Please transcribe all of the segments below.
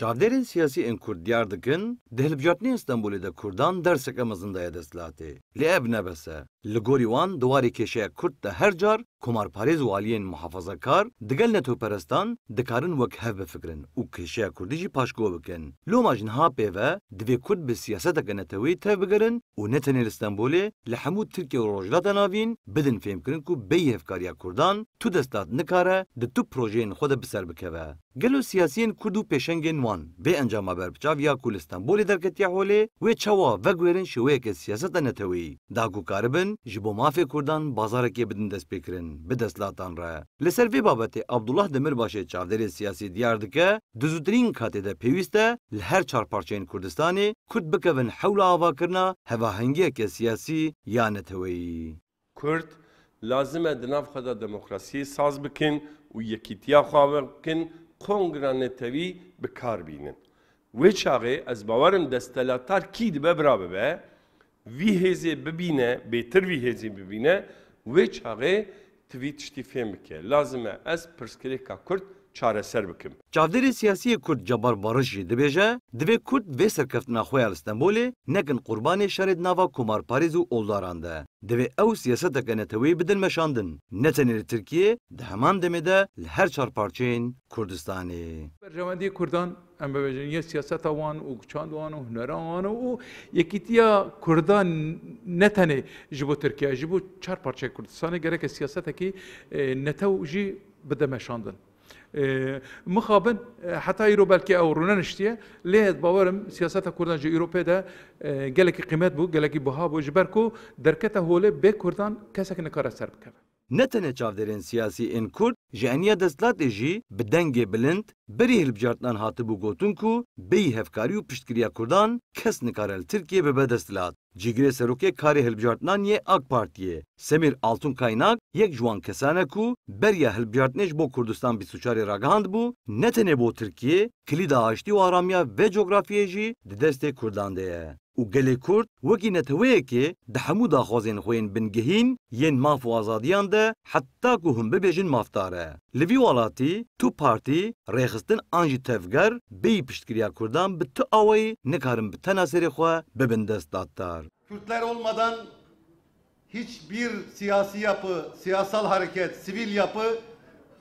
Javderin siyasi enkur diyar dikin, delbjotni İstanbul'da kurdan dersek amazındaya deslati. Li eb bese. Li gorî duwarê kêşeya Kurd de her car komarparêz û aliyên muhafazekar digel netoperestan dikarin wek hev bifikirin û kêşeya Kurdî jî paşgo bikin. Loma jin HPV divê Kurd bi siyaseteke netewî tev bigirin û ne tenê li Stenbolê li hemû Tirkiye û Rojhilata e Navîn bidin fêm kirin ku beyê hevkariya Kurdan tu destat nikare di tu projeyên xwe de bi ser bikeve. Gelo siyasiyên Kurd û pêşengên wan bê encama berpiçaviya ku li Stenbolê derketiya holê wê çawa vegwerin şiweyeke siyaseta netewî. Da ku karibin بکن جی بو مافی کردان بازارکی بدن دست بکرن به دستلاتان را لسر وی بابت عبدالله دمرباشی چاردر سیاسی دیار دکه دزوترین کاتی ده پیوسته لهر چار پارچین کردستانی کرد بکوین حول آوا کرنا هواهنگی که سیاسی یا نتوی کرد لازم دناف خدا دموکراسی ساز بکن و یکیتیا خواه بکن کنگرا نتوی بکار بینن وی چاقه از باورم دستلاتار کی دبه برابه به وی هێزێ ببینە بێتروی هێزی ببینە وێ چاغێ توی تشتی فێم بکە لازمە ئەس پرسکرێکا کورد چارەسەر بکەم. چاودێری سیاسی کورد جەبار بەڕژی دەبێژە دەبێ کورد وێ سەرکەفتنا خۆیان ئەستەمبولێ نەکن قوربانی شارێت ناوا کومارپارێز و ئۆڵداراندە. دەبێ ئەو سیەسە دەکەنێتەوەی بدن مەشاندن نەتەنێت ترکیە دە هەمان دەمێدە لە هەر چارپارچین کوردستانی. بەرژەوەندی کوردان ئەم بەبێژنیە سیاسەتەوان و گوچاندوان و هنەرانە و یەکیتیە کوردان نەتەنێ ji bo Tirkiya ji bo çar parçe Kurdistanê gerekê siyasetekî netew jî bidemeşandin. مخابن حتى ايرو بلكي او رونان شتيه ليه باورم سياسات كردان جو اوروبا ده قالك قيمات بو قالك بها بو جبركو دركته هوله به كردان كسك نكار سر بكه نه تنه چاودرین سیاسی ان کورد جهنیه دستلات جی بدنگ بلند Berê hilbijartinan hatibû gotin ku bêyî hevkarî û piştgiriya Kurdan kes nikare li Tirkiye bibe destilat. Cigirê serokê karê hilbijartinaniyê AK Partiyê Semîr Altunkaynak yek ji wan kesan e ku beriya hilbijartinê ji bo Kurdistan 24 ragihand bû ne tenê bo Tirkiye kilîda aştî û aramiya ve coğrafyayê jî di destê Kurdan de ye. û gelê Kurd wekî neteweyekê di hemû daxwazên xwe yên bingehîn yên maf û azadiyan de heta ku hûn bibêjin mafdar e. Li vî welatî tu partî rêx خستن آنجی تفگر بی پشتگیری کردن به تو آوایی نکارم به تناسری خواه ببن دست دادتار. Kürtler olmadan hiçbir siyasi yapı, siyasal hareket, sivil yapı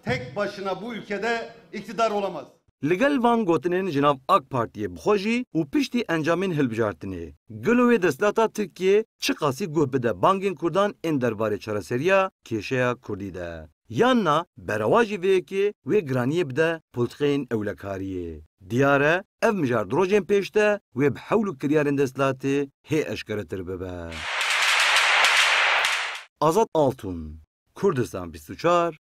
tek başına bu ülkede iktidar olamaz. لگل وان گوتنین جناب اک پارتی بخوجی و پشتی انجامین هلبجارتنی. گلوی دستلاتا ترکیه چقاسی گوه بده بانگین کردان این درباره چرسریا کیشه کردی ده. یاننا بەرەواژی vêyekê wê گرانیê bide poltxeyên ewlekariyê. Diyare ev mijar di rojên pêş de wê bi hewlû kiryarên destlatê hê eşkeretir bibe. Azad Altun Kurdistan 24